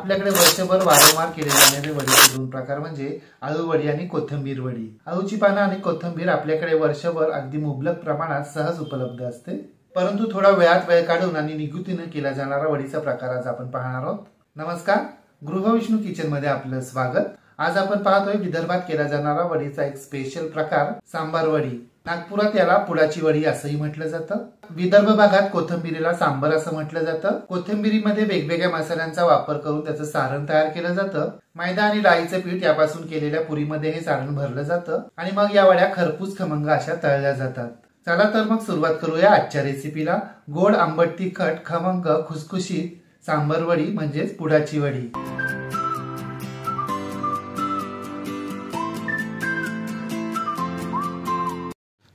आपल्याकडे वर्षभर वारंवार केले जाणारे वडीचे दोन प्रकार म्हणजे आळू वडी आणि कोथंबीर वडी आळूची पानं आणि कोथंबीर आपल्याकडे वर्षभर अगदी मुबलक प्रमाणात सहज उपलब्ध असते परंतु थोडा वेळात वेळ काढून आणि निगुतीनं केला जाणारा वडीचा प्रकार आज आपण पाहणार आहोत नमस्कार गृहविष्णू किचन मध्ये आपलं स्वागत आज आपण पाहतोय विदर्भात केला जाणारा वडीचा एक स्पेशल प्रकार सांबार वडी नागपुरात याला पुडाची वडी असंही म्हटलं जातं विदर्भ भागात कोथंबिरीला सांबर असं म्हटलं जातं कोथंबिरीमध्ये वेगवेगळ्या मसाल्यांचा वापर करून त्याचं सारण तयार केलं जातं मैदा आणि डाळीचं पीठ यापासून केलेल्या पुरीमध्ये हे सारण भरलं जातं आणि मग या वड्या खरपूस खमंग अशा तळल्या जातात चला तर मग सुरुवात करूया आजच्या रेसिपीला गोड आंबट तिखट खमंग खुसखुशी सांबर वडी म्हणजेच पुडाची वडी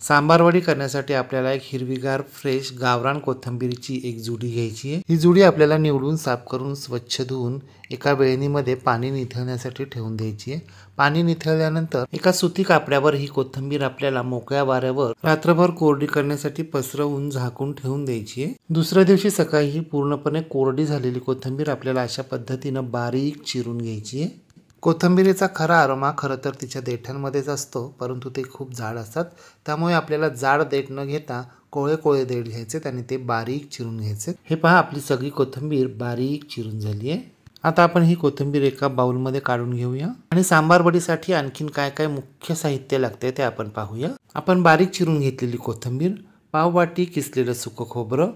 सांबारवडी करण्यासाठी आपल्याला एक हिरवीगार फ्रेश गावरान कोथंबीरची एक जुडी घ्यायची आहे ही जुडी आपल्याला निवडून साफ करून स्वच्छ धुवून एका वेळणीमध्ये पाणी निथळण्यासाठी ठेवून द्यायची आहे पाणी निथळल्यानंतर एका सुती कापड्यावर ही कोथंबीर आपल्याला मोकळ्या वाऱ्यावर रात्रभर कोरडी करण्यासाठी पसरवून झाकून ठेवून द्यायची आहे दुसऱ्या दिवशी सकाळी ही पूर्णपणे कोरडी झालेली कोथंबीर आपल्याला अशा पद्धतीनं बारीक चिरून घ्यायची आहे कोथंबिरीचा खरा अरोमा खरं तर तिच्या देठांमध्येच असतो परंतु ते खूप जाड असतात त्यामुळे आपल्याला जाड देठ न घेता कोळे कोळे देठ घ्यायचे आणि ते बारीक चिरून घ्यायचे हे पहा आपली सगळी कोथिंबीर बारीक चिरून झाली आहे आता आपण ही कोथिंबीर एका बाउलमध्ये काढून घेऊया आणि सांबार बडीसाठी आणखीन काय काय मुख्य साहित्य लागते ते आपण पाहूया आपण बारीक चिरून घेतलेली कोथिंबीर पाववाटी किसलेलं सुकं खोबरं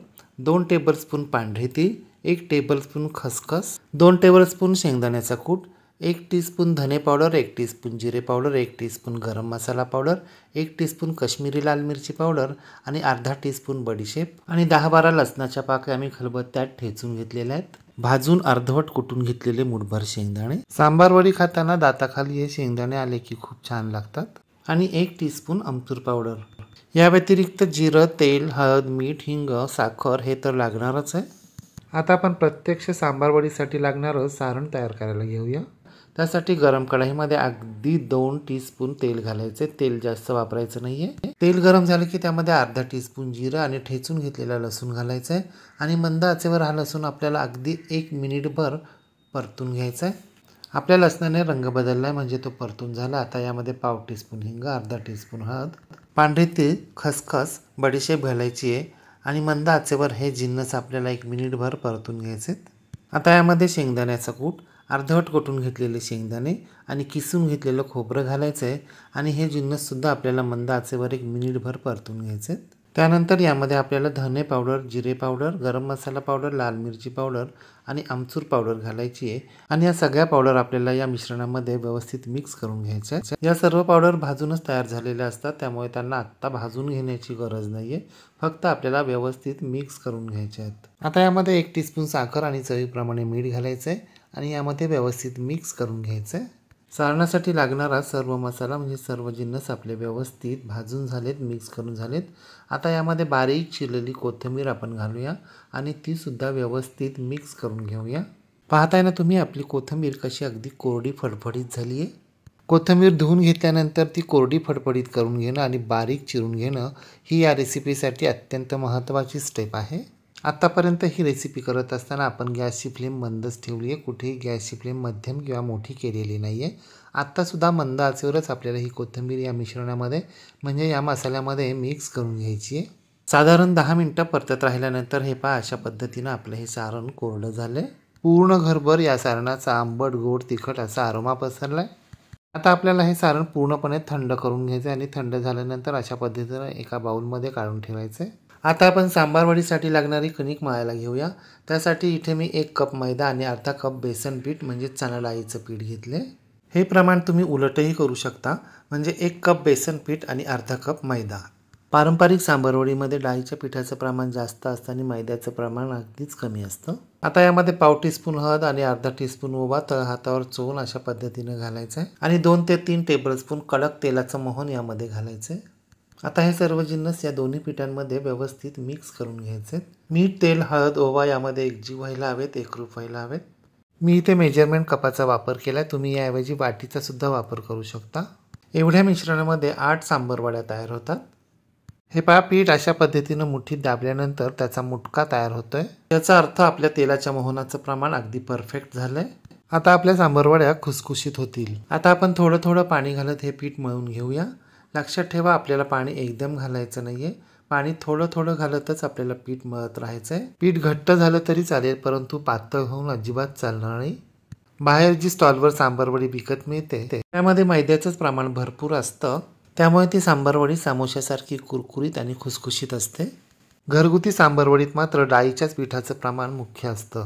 दोन टेबलस्पून पांढरे ती एक टेबलस्पून खसखस दोन टेबलस्पून शेंगदाण्याचा कूट एक टीस्पून धने पावडर एक टीस्पून जिरे पावडर एक टीस्पून गरम मसाला पावडर एक टीस्पून कश्मीरी लाल मिरची पावडर आणि अर्धा टीस्पून बडीशेप आणि दहा बारा लसणाच्या पाकळ्या आम्ही त्यात ठेचून घेतलेल्या आहेत भाजून अर्धवट कुटून घेतलेले मुठभर शेंगदाणे सांबारवडी खाताना दाताखाली हे शेंगदाणे आले की खूप छान लागतात आणि एक टीस्पून अमचूर पावडर या व्यतिरिक्त जिरं तेल हळद मीठ हिंग साखर हे तर लागणारच आहे आता आपण प्रत्यक्ष सांबारवडीसाठी लागणारं सारण तयार करायला घेऊया त्यासाठी गरम कढाईमध्ये अगदी दोन टीस्पून तेल घालायचे तेल जास्त वापरायचं नाहीये तेल गरम झालं की त्यामध्ये अर्धा टीस्पून जिरं आणि ठेचून घेतलेला लसूण घालायचं आहे आणि मंद आचेवर हा लसूण आपल्याला अगदी एक मिनिटभर परतून घ्यायचा आहे आपल्या लसणाने रंग बदलला म्हणजे तो परतून झाला आता यामध्ये पाव टीस्पून हिंग अर्धा टीस्पून हळद पांढरे तीळ खसखस बडीशेप घालायची आहे आणि मंद आचेवर हे जिन्नस आपल्याला एक मिनिटभर परतून घ्यायचे आता यामध्ये शेंगदाण्याचा कूट अर्धवट कोटून घेतलेले शेंगदाणे आणि किसून घेतलेलं खोबरं घालायचं आहे आणि हे जिन्नससुद्धा आपल्याला मंद आचेवर एक मिनिटभर परतून घ्यायचे त्यानंतर यामध्ये आपल्याला धने पावडर जिरे पावडर गरम मसाला पावडर लाल मिरची पावडर आणि आमचूर पावडर घालायची आहे आणि या सगळ्या पावडर आपल्याला या मिश्रणामध्ये व्यवस्थित मिक्स करून घ्यायच्या या सर्व पावडर भाजूनच तयार झालेल्या असतात त्यामुळे त्यांना आत्ता भाजून घेण्याची गरज नाही आहे फक्त आपल्याला व्यवस्थित मिक्स करून घ्यायचे आहेत आता यामध्ये एक टीस्पून साखर आणि चवीप्रमाणे मीठ घालायचं आहे आणि यामध्ये व्यवस्थित मिक्स करून घ्यायचं आहे सारणासाठी लागणारा सर्व मसाला म्हणजे सर्व जिन्नस आपले व्यवस्थित भाजून झालेत मिक्स करून झालेत आता यामध्ये बारीक चिरलेली कोथिंबीर आपण घालूया आणि तीसुद्धा व्यवस्थित मिक्स करून घेऊया पाहताय ना तुम्ही आपली कोथिंबीर कशी अगदी कोरडी फडफडीत झाली आहे कोथिंबीर धुवून घेतल्यानंतर ती कोरडी फडफडीत करून घेणं आणि बारीक चिरून घेणं ही या रेसिपीसाठी अत्यंत महत्त्वाची स्टेप आहे आत्तापर्यंत ही रेसिपी करत असताना आपण गॅसची फ्लेम मंदच ठेवली आहे कुठेही गॅसची फ्लेम मध्यम किंवा मोठी केलेली नाही आहे आत्तासुद्धा मंद आचेवरच आपल्याला ही कोथिंबीर या मिश्रणामध्ये म्हणजे या मसाल्यामध्ये मिक्स करून घ्यायची आहे साधारण दहा मिनटं परतत राहिल्यानंतर हे पहा अशा पद्धतीनं आपलं हे सारण कोरडं झालं आहे पूर्ण घरभर या सारणाचा आंबट गोड तिखट असा आरोमा पसरला आहे आता आपल्याला हे सारण पूर्णपणे थंड करून घ्यायचं आहे आणि थंड झाल्यानंतर अशा पद्धतीनं एका बाऊलमध्ये काढून ठेवायचं आहे आता आपण सांबारवडीसाठी लागणारी कणिक माळायला घेऊया त्यासाठी इथे मी एक कप मैदा आणि अर्धा कप बेसन पीठ म्हणजे चणा डाळीचं पीठ घेतले हे प्रमाण तुम्ही उलटही करू शकता म्हणजे एक कप बेसन पीठ आणि अर्धा कप मैदा पारंपरिक सांबारवडीमध्ये डाळीच्या पिठाचं प्रमाण जास्त असतं आणि मैद्याचं प्रमाण अगदीच कमी असतं आता यामध्ये पाव टीस्पून हळद आणि अर्धा टीस्पून ओवा तळ हातावर चोळून अशा पद्धतीनं घालायचं आहे आणि दोन ते तीन टेबलस्पून कडक तेलाचं मोहन यामध्ये घालायचं आहे आता हे सर्व जिन्नस या दोन्ही पिठांमध्ये व्यवस्थित मिक्स करून घ्यायचे मीठ तेल हळद ओवा यामध्ये एक जीव व्हायला हवेत रूप व्हायला हवेत मी इथे मेजरमेंट कपाचा वापर केला तुम्ही याऐवजी वाटीचा सुद्धा वापर करू शकता एवढ्या मिश्रणामध्ये आठ सांबरवड्या तयार होतात हे पहा पीठ अशा पद्धतीनं मुठीत दाबल्यानंतर त्याचा मुटका तयार होतोय याचा अर्थ आपल्या तेलाच्या मोहनाचं प्रमाण अगदी परफेक्ट झालंय आता आपल्या सांबरवड्या खुसखुशीत होतील आता आपण थोडं थोडं पाणी घालत हे पीठ मळून घेऊया लक्षात ठेवा आपल्याला पाणी एकदम घालायचं नाही आहे पाणी थोडं थोडं घालतच आपल्याला पीठ मळत राहायचं आहे पीठ घट्ट झालं तरी चालेल परंतु पातळ होऊन अजिबात चालणार नाही बाहेर जी स्टॉलवर सांबारवडी विकत मिळते त्यामध्ये मैद्याचंच प्रमाण भरपूर असतं त्यामुळे ती सांबारवडी सामोश्यासारखी कुरकुरीत आणि खुसखुशीत असते घरगुती सांबारवडीत मात्र डाळीच्याच पिठाचं प्रमाण मुख्य असतं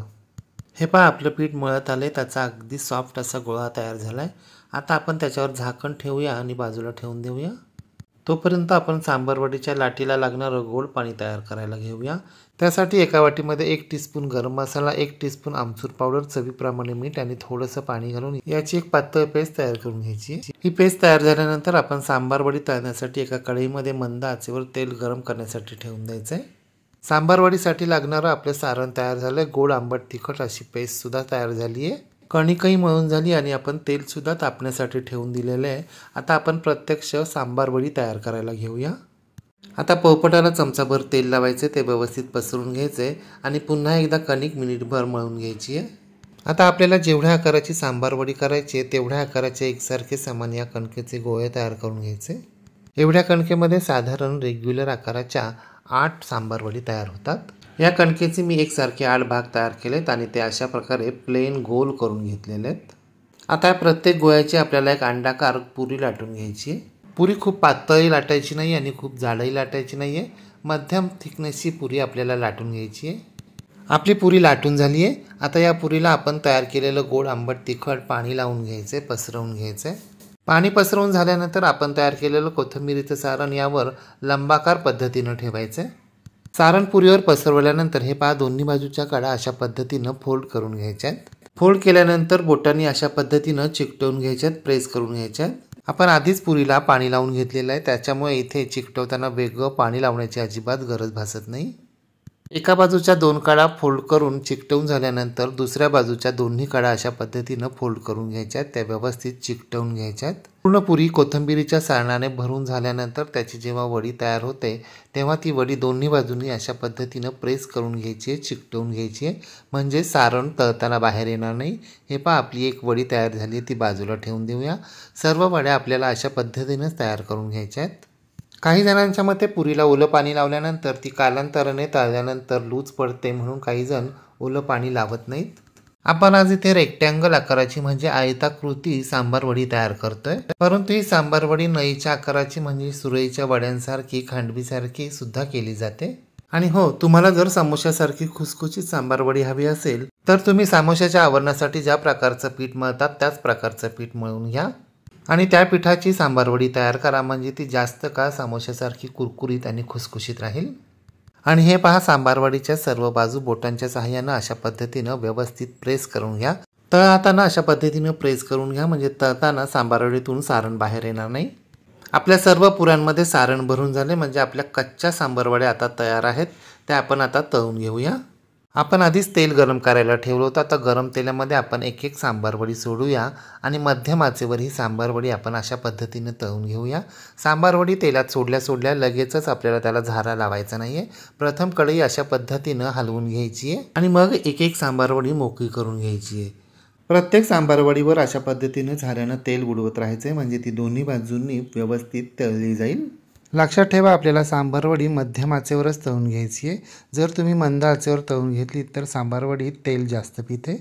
हे पहा आपलं पीठ मळत आलं आहे त्याचा अगदी सॉफ्ट असा गोळा तयार झाला आहे आता आपण त्याच्यावर झाकण ठेवूया आणि बाजूला ठेवून देऊया तोपर्यंत आपण सांबारवडीच्या लाटीला लागणारं गोड पाणी तयार करायला घेऊया त्यासाठी एका वाटीमध्ये एक स्पून गरम मसाला एक टीस्पून आमचूर पावडर चवीप्रमाणे मीठ आणि थोडंसं पाणी घालून याची एक पातळ पेस्ट तयार करून घ्यायची ही पेस्ट तयार झाल्यानंतर आपण सांबारवडी तळण्यासाठी एका कढईमध्ये मंद आचेवर तेल गरम करण्यासाठी ठेवून द्यायचं आहे सांबारवडीसाठी लागणारं आपलं सारण तयार झालं आहे गोड आंबट तिखट अशी पेस्टसुद्धा तयार झाली आहे कणिकही मळून झाली आणि आपण तेलसुद्धा तापण्यासाठी ठेवून दिलेलं आहे आता आपण प्रत्यक्ष सांबारवडी तयार करायला घेऊया आता पोपटाला चमचाभर तेल लावायचे ते व्यवस्थित पसरून घ्यायचे आणि पुन्हा एकदा कणिक मिनिटभर मळून घ्यायची आहे आता आपल्याला जेवढ्या आकाराची सांबारवडी करायची आहे तेवढ्या आकाराचे एकसारखे सामान या कणकेचे गोळे तयार करून घ्यायचे एवढ्या कणकेमध्ये साधारण रेग्युलर आकाराच्या आठ सांबारवडी तयार होतात या कणकेचे मी एकसारखे आठ भाग तयार केलेत आणि ते अशा प्रकारे प्लेन गोल करून घेतलेले आहेत आता या प्रत्येक गोळ्याची आपल्याला एक अंडाकार पुरी लाटून घ्यायची पुरी खूप पातळी लाटायची नाही आणि खूप जाडही लाटायची नाही आहे मध्यम थिकनेसची पुरी आपल्याला लाटून घ्यायची आहे आपली पुरी लाटून झाली आहे आता या पुरीला आपण तयार केलेलं गोड आंबट तिखट पाणी लावून घ्यायचं आहे पसरवून घ्यायचं आहे पाणी पसरवून झाल्यानंतर आपण तयार केलेलं कोथंबिरीचं सारण यावर लंबाकार पद्धतीनं ठेवायचं सारण पुरीवर पसरवल्यानंतर हे पहा दोन्ही बाजूच्या कडा अशा पद्धतीनं फोल्ड करून घ्यायच्या फोल्ड केल्यानंतर बोटांनी अशा पद्धतीनं चिकटवून घ्यायच्यात प्रेस करून घ्यायच्या आपण आधीच पुरीला पाणी लावून घेतलेलं आहे त्याच्यामुळे इथे चिकटवताना वेगळं पाणी लावण्याची अजिबात गरज भासत नाही एका बाजूच्या दोन काळा फोल्ड करून चिकटवून झाल्यानंतर दुसऱ्या बाजूच्या दोन्ही काळा अशा पद्धतीनं फोल्ड करून घ्यायच्यात त्या व्यवस्थित चिकटवून घ्यायच्यात पूर्ण पुरी कोथंबिरीच्या सारणाने भरून झाल्यानंतर त्याची जेव्हा वडी तयार होते तेव्हा ती वडी दोन्ही बाजूंनी अशा पद्धतीनं प्रेस करून घ्यायची आहे चिकटवून घ्यायची आहे म्हणजे सारण तळताना बाहेर येणार नाही हे पहा आपली एक वडी तयार झाली ती बाजूला ठेवून देऊया सर्व वड्या आपल्याला अशा पद्धतीनंच तयार करून घ्यायच्या आहेत काही जणांच्या मते पुरीला ओलं पाणी लावल्यानंतर ती कालांतराने ताळल्यानंतर लूज पडते म्हणून काहीजण ओलं पाणी लावत नाहीत आपण आज इथे रेक्टँगल आकाराची म्हणजे आयताकृती सांबारवडी तयार करतोय परंतु ही सांबारवडी नळीच्या आकाराची म्हणजे सुरईच्या वड्यांसारखी खांडवीसारखी सुद्धा केली जाते आणि हो तुम्हाला जर सामोशासारखी खुसखुशीत सांबारवडी हवी असेल तर तुम्ही सामोशाच्या आवरणासाठी ज्या प्रकारचं पीठ मळतात त्याच प्रकारचं पीठ मळून घ्या आणि त्या पिठाची सांबारवडी तयार करा म्हणजे ती जास्त काळ सामोश्यासारखी कुरकुरीत आणि खुसखुशीत राहील आणि हे पहा सांबारवडीच्या सर्व बाजू बोटांच्या सहाय्यानं अशा पद्धतीनं व्यवस्थित प्रेस करून घ्या तळताना अशा पद्धतीनं प्रेस करून घ्या म्हणजे तळताना सांबारवडीतून सारण बाहेर येणार नाही आपल्या सर्व पुऱ्यांमध्ये सारण भरून झाले म्हणजे आपल्या कच्च्या सांबारवड्या आता तयार आहेत त्या आपण आता तळून घेऊया आपण आधीच तेल गरम करायला ठेवलं होतं आता गरम तेलामध्ये आपण एक एक सांबारवडी सोडूया आणि मध्यम आचेवर ही सांबारवडी आपण अशा पद्धतीने तळून घेऊया सांबारवडी तेलात सोडल्या सोडल्या लगेचच आपल्याला त्याला झारा लावायचा नाही आहे प्रथम कढई अशा पद्धतीनं हलवून घ्यायची आहे आणि मग एक एक सांबारवडी मोकळी करून घ्यायची आहे प्रत्येक सांबारवडीवर अशा पद्धतीनं झाऱ्यानं तेल उडवत राहायचं आहे म्हणजे ती दोन्ही बाजूंनी व्यवस्थित तळली जाईल लक्षात ठेवा आपल्याला सांबारवडी मध्यम आचेवरच तळून घ्यायची आहे जर तुम्ही मंद आचेवर तळून घेतली तर सांबारवडीत तेल जास्त पिते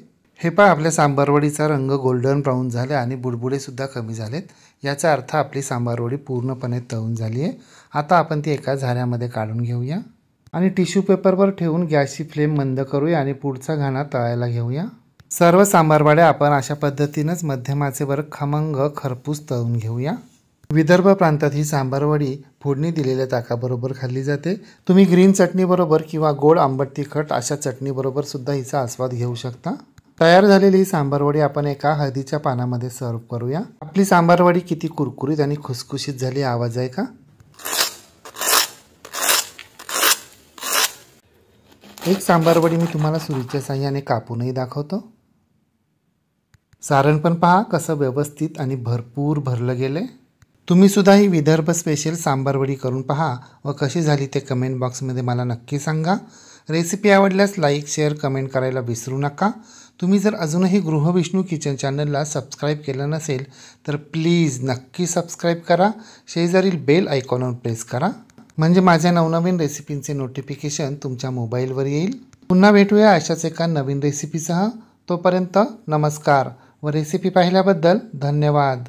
हे पहा आपल्या सांबारवडीचा रंग गोल्डन ब्राऊन झाला आणि बुडबुडेसुद्धा कमी झालेत याचा अर्थ आपली सांबारवडी पूर्णपणे तळून झाली आहे आता आपण ती एका झाऱ्यामध्ये काढून घेऊया आणि टिश्यू पेपरवर ठेवून गॅसची फ्लेम मंद करूया आणि पुढचा घाणा तळायला घेऊया सर्व सांबारवाड्या आपण अशा पद्धतीनंच मध्यमाचेवर खमंग खरपूस तळून घेऊया विदर्भ प्रांतात ही सांबारवडी फोडणी दिलेल्या ताकाबरोबर खाल्ली जाते तुम्ही ग्रीन चटणीबरोबर किंवा गोड आंबट तिखट अशा चटणीबरोबर सुद्धा हिचा आस्वाद घेऊ शकता तयार झालेली ही सांबारवडी आपण एका हळदीच्या पानामध्ये सर्व करूया आपली सांबारवडी किती कुरकुरीत आणि खुसखुशीत झाली आवाज आहे का एक सांबारवडी मी तुम्हाला सुरीच्या साह्याने कापूनही दाखवतो सारण पण पहा कसं व्यवस्थित आणि भरपूर भरलं गेलं तुम्ही सुद्धा ही विदर्भ स्पेशल सांबारवडी करून पहा व कशी झाली ते कमेंट बॉक्समध्ये मला नक्की सांगा रेसिपी आवडल्यास लाईक शेअर कमेंट करायला विसरू नका तुम्ही जर अजूनही गृहविष्णू किचन चॅनलला सबस्क्राईब केलं नसेल तर प्लीज नक्की सबस्क्राईब करा शेजारील बेल ऐकॉनवर प्रेस करा म्हणजे माझ्या नवनवीन रेसिपींचे नोटिफिकेशन तुमच्या मोबाईलवर येईल पुन्हा भेटूया अशाच एका नवीन रेसिपीसह तोपर्यंत नमस्कार व रेसिपी पाहिल्याबद्दल धन्यवाद